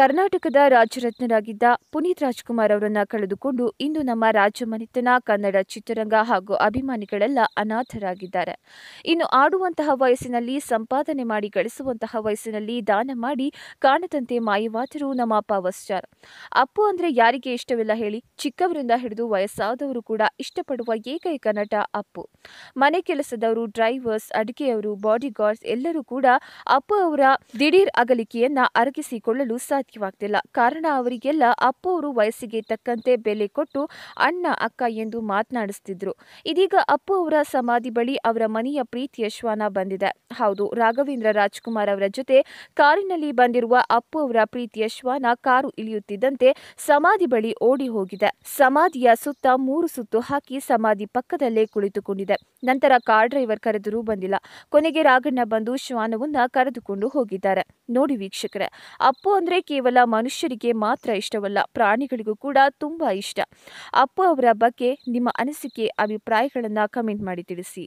ಕರ್ನಾಟಕದ ರಾಜರತ್ನರಾಗಿದ್ದ ಪುನೀತ್ ರಾಜ್ಕುಮಾರ್ ಅವರನ್ನ ಕಳೆದುಕೊಂಡು ಇಂದು ನಮ್ಮ ರಾಜಮನೆತನ ಕನ್ನಡ ಚಿತ್ರರಂಗ ಹಾಗೂ ಅಭಿಮಾನಿಗಳೆಲ್ಲ ಅನಾಥರಾಗಿದ್ದಾರೆ ಇನ್ನು ಆಡುವಂತಹ ವಯಸ್ಸಿನಲ್ಲಿ ಸಂಪಾದನೆ ಮಾಡಿ ಗಳಿಸುವಂತಹ ವಯಸ್ಸಿನಲ್ಲಿ ದಾನ ಮಾಡಿ ಕಾಣದಂತೆ ಮಾಯವಾದರು ನಮ್ಮ ಪವರ್ ಸ್ಟಾರ್ ಅಪ್ಪು ಅಂದ್ರೆ ಯಾರಿಗೆ ಇಷ್ಟವಿಲ್ಲ ಹೇಳಿ ಚಿಕ್ಕವರಿಂದ ಹಿಡಿದು ವಯಸ್ಸಾದವರು ಕೂಡ ಇಷ್ಟಪಡುವ ಏಕೈಕ ನಟ ಅಪ್ಪು ಮನೆ ಕೆಲಸದವರು ಡ್ರೈವರ್ಸ್ ಅಡಿಕೆಯವರು ಬಾಡಿಗಾರ್ಡ್ಸ್ ಎಲ್ಲರೂ ಕೂಡ ಅಪ್ಪು ಅವರ ದಿಢೀರ್ ಅಗಲಿಕೆಯನ್ನ ಅರಗಿಸಿಕೊಳ್ಳಲು ಸಾಧ್ಯ ಸಾಧ್ಯವಾಗ್ತಿಲ್ಲ ಕಾರಣ ಅವರಿಗೆಲ್ಲ ಅಪ್ಪ ಅವರು ವಯಸ್ಸಿಗೆ ತಕ್ಕಂತೆ ಬೆಲೆ ಕೊಟ್ಟು ಅಣ್ಣ ಅಕ್ಕ ಎಂದು ಮಾತನಾಡಿಸ್ತಿದ್ರು ಇದೀಗ ಅಪ್ಪ ಅವರ ಸಮಾಧಿ ಬಳಿ ಅವರ ಮನೆಯ ಪ್ರೀತಿಯ ಶ್ವಾನ ಬಂದಿದೆ ಹೌದು ರಾಘವೇಂದ್ರ ರಾಜ್ಕುಮಾರ್ ಅವರ ಜೊತೆ ಕಾರಿನಲ್ಲಿ ಬಂದಿರುವ ಅಪ್ಪು ಅವರ ಪ್ರೀತಿಯ ಶ್ವಾನ ಕಾರು ಇಳಿಯುತ್ತಿದ್ದಂತೆ ಸಮಾಧಿ ಬಳಿ ಓಡಿ ಹೋಗಿದೆ ಸಮಾಧಿಯ ಸುತ್ತ ಮೂರು ಸುತ್ತು ಹಾಕಿ ಸಮಾಧಿ ಪಕ್ಕದಲ್ಲೇ ಕುಳಿತುಕೊಂಡಿದೆ ನಂತರ ಕಾರ್ ಡ್ರೈವರ್ ಕರೆದರೂ ಬಂದಿಲ್ಲ ಕೊನೆಗೆ ರಾಘಣ್ಣ ಬಂದು ಶ್ವಾನವನ್ನ ಕರೆದುಕೊಂಡು ಹೋಗಿದ್ದಾರೆ ನೋಡಿ ವೀಕ್ಷಕರೇ ಅಪ್ಪು ಅಂದ್ರೆ ಕೇವಲ ಮನುಷ್ಯರಿಗೆ ಮಾತ್ರ ಇಷ್ಟವಲ್ಲ ಪ್ರಾಣಿಗಳಿಗೂ ಕೂಡ ತುಂಬಾ ಇಷ್ಟ ಅಪ್ಪು ಅವರ ಬಗ್ಗೆ ನಿಮ್ಮ ಅನಿಸಿಕೆ ಅಭಿಪ್ರಾಯಗಳನ್ನ ಕಮೆಂಟ್ ಮಾಡಿ ತಿಳಿಸಿ